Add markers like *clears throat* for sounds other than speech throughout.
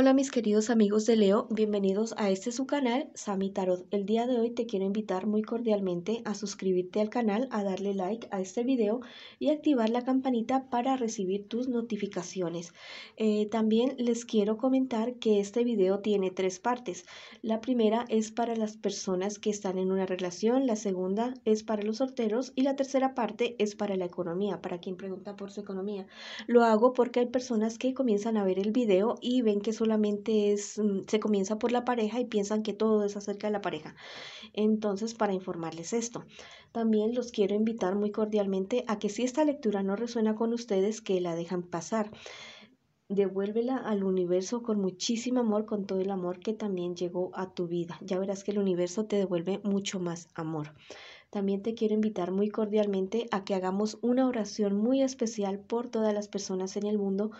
Hola mis queridos amigos de Leo, bienvenidos a este su canal, Sami Tarot. El día de hoy te quiero invitar muy cordialmente a suscribirte al canal, a darle like a este video y activar la campanita para recibir tus notificaciones. Eh, también les quiero comentar que este video tiene tres partes. La primera es para las personas que están en una relación, la segunda es para los solteros y la tercera parte es para la economía, para quien pregunta por su economía. Lo hago porque hay personas que comienzan a ver el video y ven que son solamente es, mm, se comienza por la pareja y piensan que todo es acerca de la pareja. Entonces, para informarles esto, también los quiero invitar muy cordialmente a que si esta lectura no resuena con ustedes, que la dejan pasar. Devuélvela al universo con muchísimo amor, con todo el amor que también llegó a tu vida. Ya verás que el universo te devuelve mucho más amor. También te quiero invitar muy cordialmente a que hagamos una oración muy especial por todas las personas en el mundo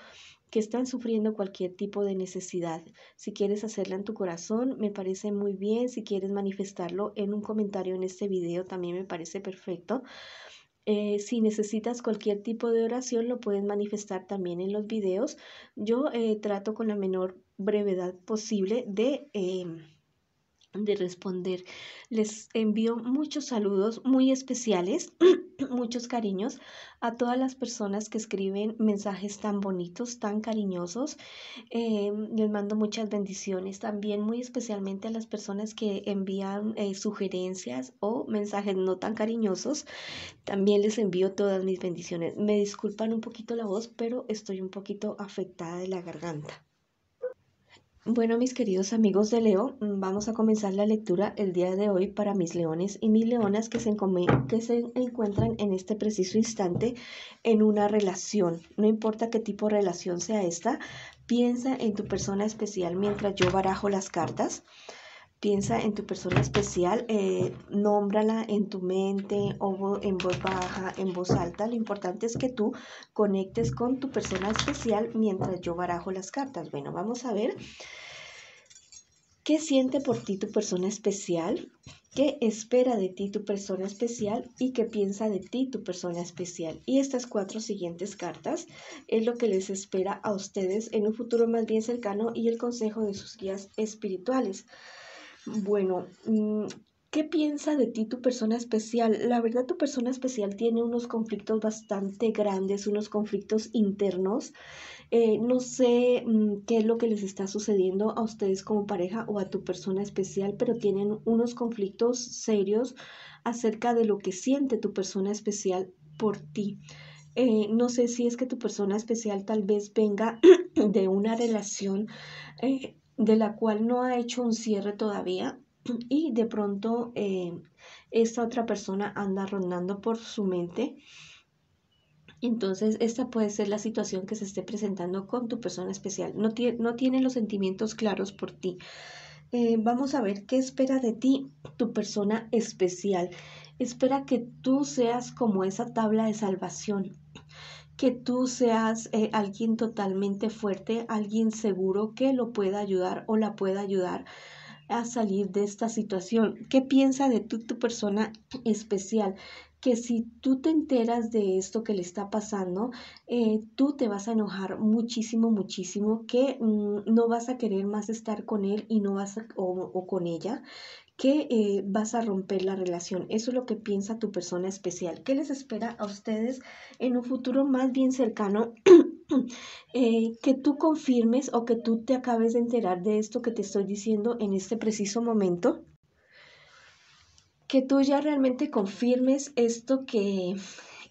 que están sufriendo cualquier tipo de necesidad. Si quieres hacerla en tu corazón, me parece muy bien. Si quieres manifestarlo en un comentario en este video, también me parece perfecto. Eh, si necesitas cualquier tipo de oración, lo puedes manifestar también en los videos. Yo eh, trato con la menor brevedad posible de... Em, de responder. Les envío muchos saludos muy especiales, *clears throat* muchos cariños a todas las personas que escriben mensajes tan bonitos, tan cariñosos. Eh, les mando muchas bendiciones también, muy especialmente a las personas que envían eh, sugerencias o mensajes no tan cariñosos. También les envío todas mis bendiciones. Me disculpan un poquito la voz, pero estoy un poquito afectada de la garganta. Bueno, mis queridos amigos de Leo, mm, vamos a comenzar la lectura el día de hoy para mis leones y mis leonas que se, que se encuentran en este preciso instante en una relación. No importa qué tipo de relación sea esta, piensa en tu persona especial mientras yo barajo las cartas piensa en tu persona especial, eh, nómbrala en tu mente o en voz baja, en voz alta. Lo importante es que tú conectes con tu persona especial mientras yo barajo las cartas. Bueno, vamos a ver qué siente por ti tu persona especial, qué espera de ti tu persona especial y qué piensa de ti tu persona especial. Y estas cuatro siguientes cartas es lo que les espera a ustedes en un futuro más bien cercano y el consejo de sus guías espirituales. Bueno, mm, ¿qué piensa de ti tu persona especial? La verdad, tu persona especial tiene unos conflictos bastante grandes, unos conflictos internos. Eh, no sé mm, qué es lo que les está sucediendo a ustedes como pareja o a tu persona especial, pero tienen unos conflictos serios acerca de lo que siente tu persona especial por ti. Eh, no sé si es que tu persona especial tal vez venga *clears throat* de una relación eh, de la cual no ha hecho un cierre todavía *clears throat* y de pronto eh, esta otra persona anda rondando por su mente. Entonces, esta puede ser la situación que se esté presentando con tu persona especial. No, tiene, no tiene los sentimientos claros por ti. Eh, vamos a ver qué espera de ti tu persona especial. Espera que tú seas como esa tabla de salvación que tú seas eh, alguien totalmente fuerte, alguien seguro que lo pueda ayudar o la pueda ayudar a salir de esta situación. ¿Qué piensa de tu persona especial? que si tú te enteras de esto que le está pasando, eh, tú te vas a enojar muchísimo, muchísimo, que mm, no vas a querer más estar con él y no vas o con ella, que eh, vas a romper la relación. Eso es lo que piensa tu persona especial. ¿Qué les espera a ustedes en un futuro más bien cercano? *clears throat* Eh, que tú confirmes o que tú te acabes de enterar de esto que te estoy diciendo en este preciso momento. Que tú ya realmente confirmes esto que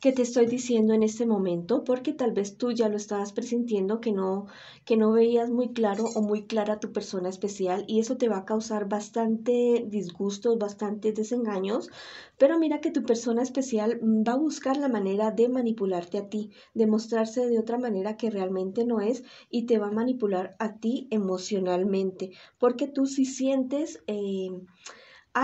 que te estoy diciendo en este momento, porque tal vez tú ya lo estabas presintiendo que no, que no veías muy claro o muy clara tu persona especial y eso te va a causar bastante disgustos, bastantes desengaños, pero mira que tu persona especial mm, va a buscar la manera de manipularte a ti, de mostrarse de otra manera que realmente no es y te va a manipular a ti emocionalmente, porque tú sí sientes... Eh,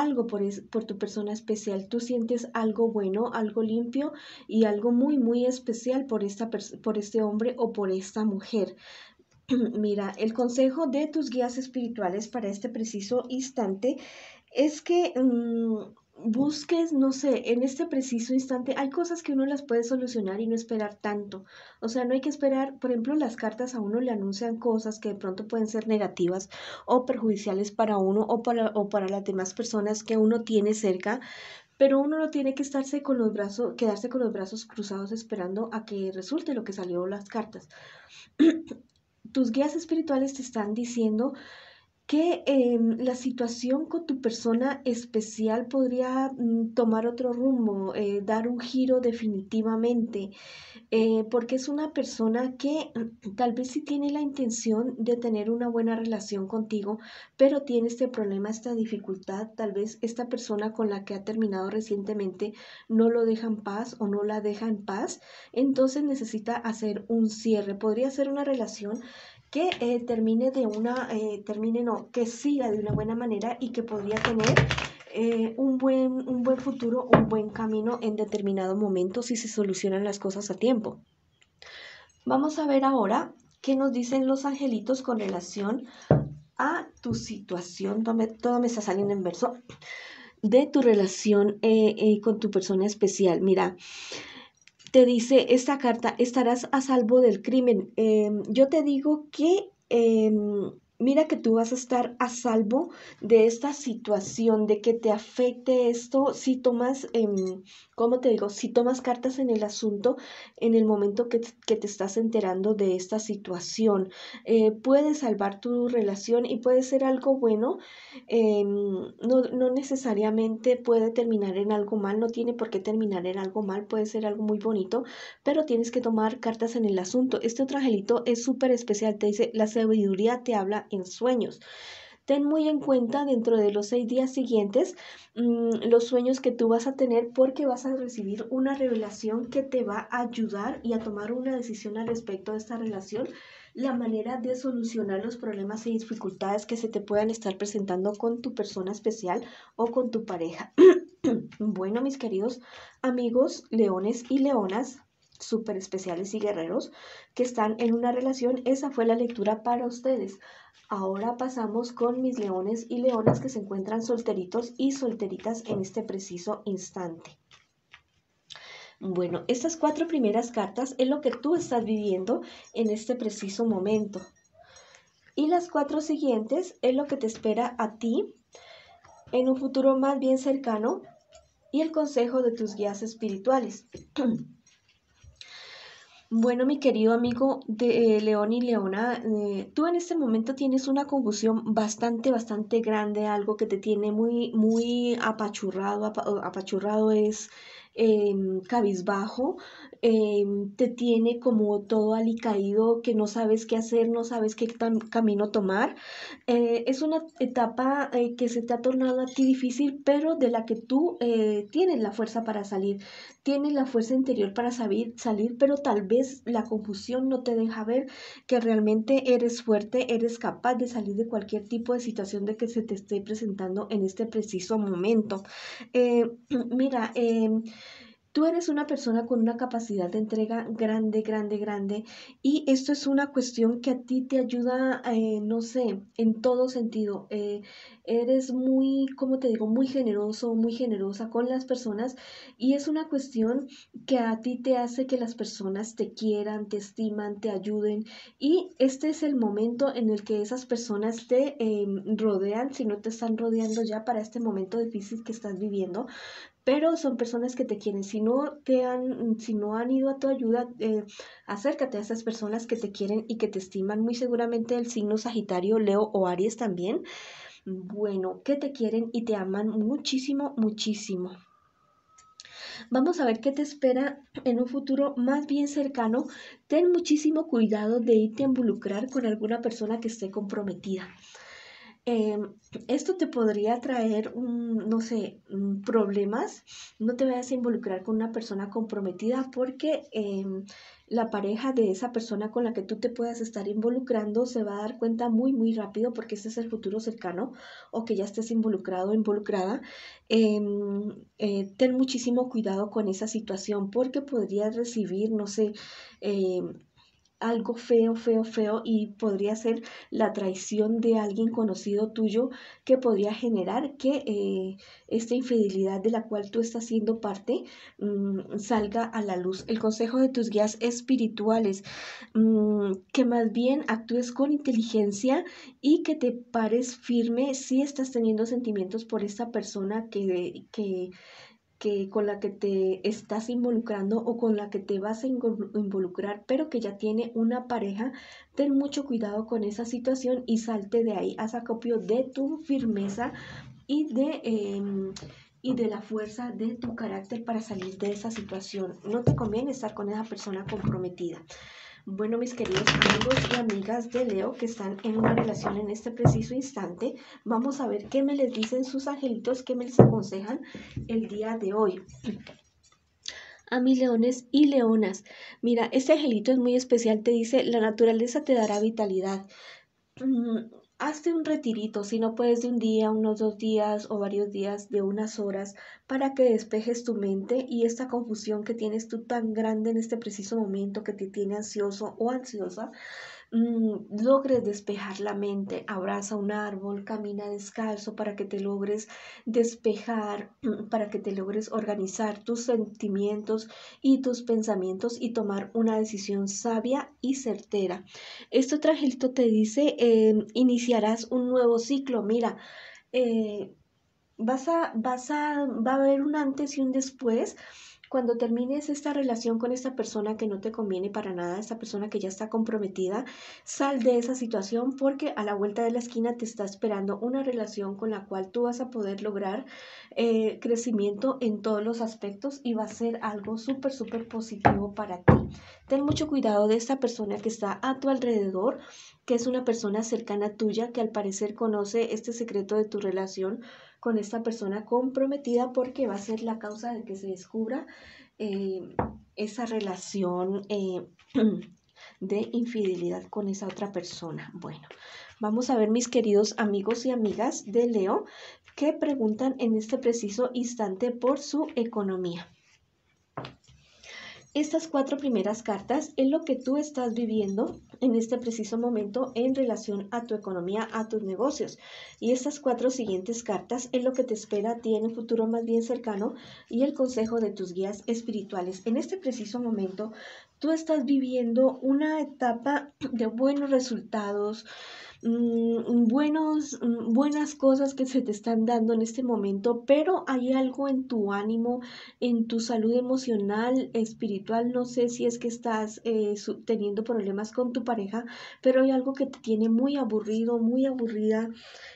algo por, por tu persona especial, tú sientes algo bueno, algo limpio y algo muy, muy especial por, esta, por este hombre o por esta mujer. *clears throat* Mira, el consejo de tus guías espirituales para este preciso instante es que mm, busques, no sé, en este preciso instante, hay cosas que uno las puede solucionar y no esperar tanto. O sea, no hay que esperar, por ejemplo, las cartas a uno le anuncian cosas que de pronto pueden ser negativas o perjudiciales para uno o para, para las demás personas que uno tiene cerca, pero uno no tiene que estarse con los brazos, quedarse con los brazos cruzados esperando a que resulte lo que salió las cartas. *clears throat* Tus guías espirituales te están diciendo que em, la situación con tu persona especial podría mm, tomar otro rumbo, eh, dar un giro definitivamente, eh, porque es una persona que mm, tal vez si tiene la intención de tener una buena relación contigo, pero tiene este problema, esta dificultad, tal vez esta persona con la que ha terminado recientemente no lo deja en paz o no la deja en paz, entonces necesita hacer un cierre, podría ser una relación que eh, termine de una, eh, termine no, que siga de una buena manera y que podría tener eh, un, buen, un buen futuro, un buen camino en determinado momento si se solucionan las cosas a tiempo. Vamos a ver ahora qué nos dicen los angelitos con relación a tu situación, todo me, está saliendo en verso, de tu relación con tu persona especial. Mira, te dice esta carta, estarás a salvo del crimen. Em, yo te digo que em, mira que tú vas a estar a salvo de esta situación, de que te afecte esto si tomas, em, ¿cómo te digo? Si tomas cartas en el asunto en el momento que, te estás enterando de esta situación. Eh, puede salvar tu relación y puede ser algo bueno, em, no, no necesariamente puede terminar en algo mal, no tiene por qué terminar en algo mal, puede ser algo muy bonito, pero tienes que tomar cartas en el asunto. Este otro angelito es súper especial, te dice, la sabiduría te habla en sueños. Ten muy en cuenta dentro de los seis días siguientes mm, los sueños que tú vas a tener porque vas a recibir una revelación que te va a ayudar y a tomar una decisión al respecto de esta relación, la manera de solucionar los problemas y dificultades que se te puedan estar presentando con tu persona especial o con tu pareja. *clears throat* bueno, mis queridos amigos, leones y leonas, súper especiales y guerreros que están en una relación. Esa fue la lectura para ustedes. Ahora pasamos con mis leones y leonas que se encuentran solteritos y solteritas en este preciso instante. Bueno, estas cuatro primeras cartas es lo que tú estás viviendo en este preciso momento. Y las cuatro siguientes es lo que te espera a ti en un futuro más bien cercano y el consejo de tus guías espirituales. *clears throat* Bueno, mi querido amigo de eh, León y Leona, eh, tú en este momento tienes una confusión bastante, bastante grande, algo que te tiene muy, muy apachurrado, apachurrado es em, cabizbajo, Em, te tiene como todo alicaído, que no sabes qué hacer, no sabes qué camino tomar. Eh, es una etapa eh, que se te ha tornado a ti difícil, pero de la que tú eh, tienes la fuerza para salir, tienes la fuerza interior para salir, salir, pero tal vez la confusión no te deja ver que realmente eres fuerte, eres capaz de salir de cualquier tipo de situación de que se te esté presentando en este preciso momento. *clears throat* mira, em, Tú eres una persona con una capacidad de entrega grande, grande, grande y esto es una cuestión que a ti te ayuda, eh, no sé, en todo sentido. Eh, eres muy, como te digo, muy generoso, muy generosa con las personas y es una cuestión que a ti te hace que las personas te quieran, te estiman, te ayuden y este es el momento en el que esas personas te em, rodean, si no te están rodeando ya para este momento difícil que estás viviendo, pero son personas que te quieren. Si no te han, si no han ido a tu ayuda, eh, acércate a esas personas que te quieren y que te estiman. Muy seguramente el signo Sagitario, Leo o Aries también. Bueno, que te quieren y te aman muchísimo, muchísimo. Vamos a ver qué te espera en un futuro más bien cercano. Ten muchísimo cuidado de irte a involucrar con alguna persona que esté comprometida. Em, esto te podría traer, un, no sé, mm, problemas. No te vayas a involucrar con una persona comprometida porque em, la pareja de esa persona con la que tú te puedas estar involucrando se va a dar cuenta muy, muy rápido porque ese es el futuro cercano o que ya estés involucrado o involucrada. Em, eh, ten muchísimo cuidado con esa situación porque podrías recibir, no sé, eh, algo feo, feo, feo y podría ser la traición de alguien conocido tuyo que podría generar que eh, esta infidelidad de la cual tú estás siendo parte mm, salga a la luz. El consejo de tus guías espirituales, mm, que más bien actúes con inteligencia y que te pares firme si estás teniendo sentimientos por esta persona que... que que con la que te estás involucrando o con la que te vas a involucrar, pero que ya tiene una pareja, ten mucho cuidado con esa situación y salte de ahí, haz acopio de tu firmeza y de, em, y de la fuerza de tu carácter para salir de esa situación. No te conviene estar con esa persona comprometida. Bueno, mis queridos amigos y amigas de Leo que están en una relación en este preciso instante, vamos a ver qué me les dicen sus angelitos, qué me les aconsejan el día de hoy a mis leones y leonas. Mira, este angelito es muy especial, te dice, la naturaleza te dará vitalidad, Mm, hazte un retirito, si no puedes de un día, unos dos días o varios días, de unas horas, para que despejes tu mente y esta confusión que tienes tú tan grande en este preciso momento que te tiene ansioso o ansiosa, Mm, logres despejar la mente, abraza un árbol, camina descalzo para que te logres despejar, *clears throat* para que te logres organizar tus sentimientos y tus pensamientos y tomar una decisión sabia y certera. Este trajito te dice, eh, iniciarás un nuevo ciclo, mira, eh, vas a, vas a, va a haber un antes y un después cuando termines esta relación con esta persona que no te conviene para nada, esta persona que ya está comprometida, sal de esa situación porque a la vuelta de la esquina te está esperando una relación con la cual tú vas a poder lograr eh, crecimiento en todos los aspectos y va a ser algo súper, súper positivo para ti. Ten mucho cuidado de esta persona que está a tu alrededor, que es una persona cercana tuya, que al parecer conoce este secreto de tu relación con esta persona comprometida porque va a ser la causa de que se descubra eh, esa relación eh, *clears throat* de infidelidad con esa otra persona. Bueno, vamos a ver mis queridos amigos y amigas de Leo que preguntan en este preciso instante por su economía. Estas cuatro primeras cartas es lo que tú estás viviendo en este preciso momento en relación a tu economía, a tus negocios. Y estas cuatro siguientes cartas es lo que te espera a ti en un futuro más bien cercano y el consejo de tus guías espirituales. En este preciso momento, tú estás viviendo una etapa de buenos resultados, Mm, buenos, mm, buenas cosas que se te están dando en este momento, pero hay algo en tu ánimo, en tu salud emocional, espiritual, no sé si es que estás eh, teniendo problemas con tu pareja, pero hay algo que te tiene muy aburrido, muy aburrida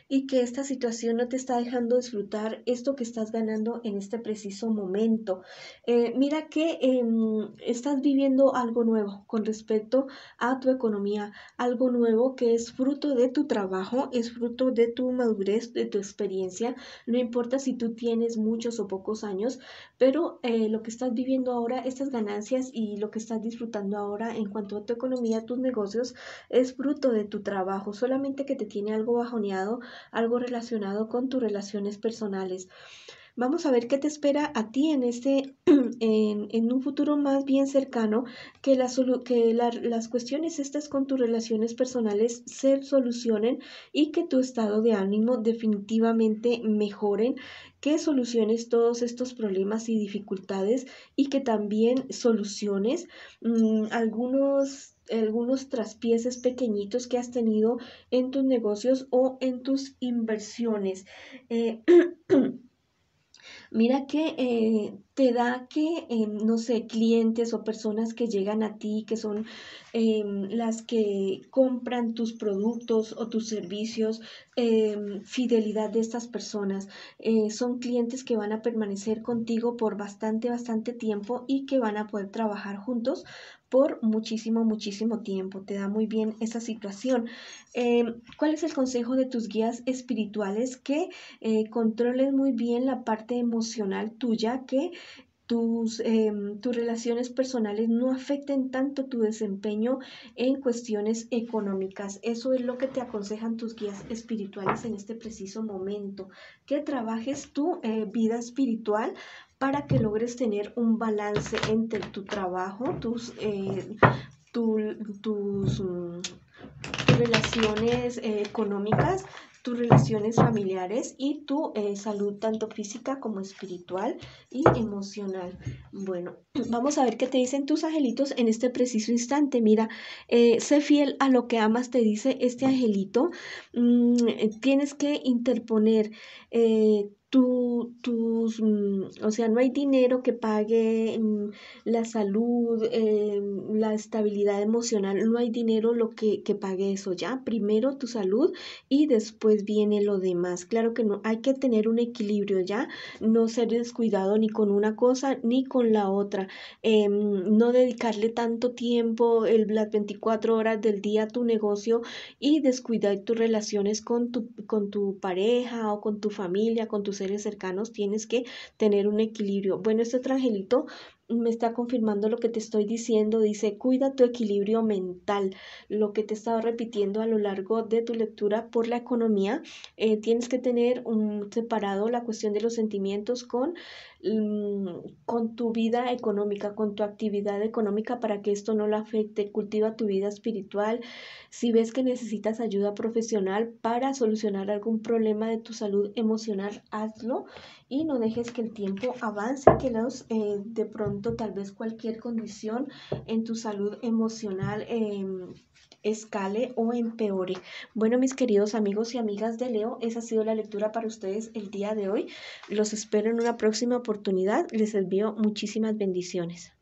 y que esta situación no te está dejando disfrutar esto que estás ganando en este preciso momento. Eh, mira que em, estás viviendo algo nuevo con respecto a tu economía, algo nuevo que es fruto de tu trabajo, es fruto de tu madurez, de tu experiencia. No importa si tú tienes muchos o pocos años, pero eh, lo que estás viviendo ahora, estas ganancias y lo que estás disfrutando ahora en cuanto a tu economía, tus negocios, es fruto de tu trabajo. Solamente que te tiene algo bajoneado, algo relacionado con tus relaciones personales. Vamos a ver qué te espera a ti en, este, *clears throat* en, un futuro más bien cercano, que, que las cuestiones estas con tus relaciones personales se solucionen y que tu estado de ánimo definitivamente mejoren que soluciones todos estos problemas y dificultades y que también soluciones mm, algunos algunos traspieces pequeñitos que has tenido en tus negocios o en tus inversiones. Eh, *clears throat* Mira que eh, te da que, em, no sé, clientes o personas que llegan a ti, que son em, las que compran tus productos o tus servicios, em, fidelidad de estas personas. Eh, son clientes que van a permanecer contigo por bastante, bastante tiempo y que van a poder trabajar juntos por muchísimo, muchísimo tiempo. Te da muy bien esa situación. Eh, ¿Cuál es el consejo de tus guías espirituales? Que eh, controles muy bien la parte emocional tuya, que tus, em, tus relaciones personales no afecten tanto tu desempeño en cuestiones económicas. Eso es lo que te aconsejan tus guías espirituales en este preciso momento. Que trabajes tu eh, vida espiritual para que logres tener un balance entre tu trabajo, tus, eh, tus, mm, relaciones eh, económicas, tus relaciones familiares y tu eh, salud tanto física como espiritual y emocional. Bueno, *clears throat* vamos a ver qué te dicen tus angelitos en este preciso instante. Mira, sé fiel a lo que amas, te dice este angelito. Mm, tienes que interponer tu, tus, mm, o sea, no hay dinero que pague mm, la salud, eh, la estabilidad emocional, no hay dinero lo que, que pague eso ya. Primero tu salud y después viene lo demás. Claro que no, hay que tener un equilibrio ya, no ser descuidado ni con una cosa ni con la otra. Em, no dedicarle tanto tiempo, el, las 24 horas del día a tu negocio y descuidar tus relaciones con tu, con tu pareja o con tu familia, con tus cercanos, tienes que tener un equilibrio. Bueno, este trangelito me está confirmando lo que te estoy diciendo, dice, cuida tu equilibrio mental, lo que te he estado repitiendo a lo largo de tu lectura por la economía, eh, tienes que tener un separado la cuestión de los sentimientos con Mm, con tu vida económica, con tu actividad económica para que esto no la afecte. Cultiva tu vida espiritual. Si ves que necesitas ayuda profesional para solucionar algún problema de tu salud emocional, hazlo y no dejes que el tiempo avance, que los, eh, de pronto tal vez cualquier condición en tu salud emocional em, escale o empeore. Bueno, mis queridos amigos y amigas de Leo, esa ha sido la lectura para ustedes el día de hoy. Los espero en una próxima oportunidad. Les envío muchísimas bendiciones.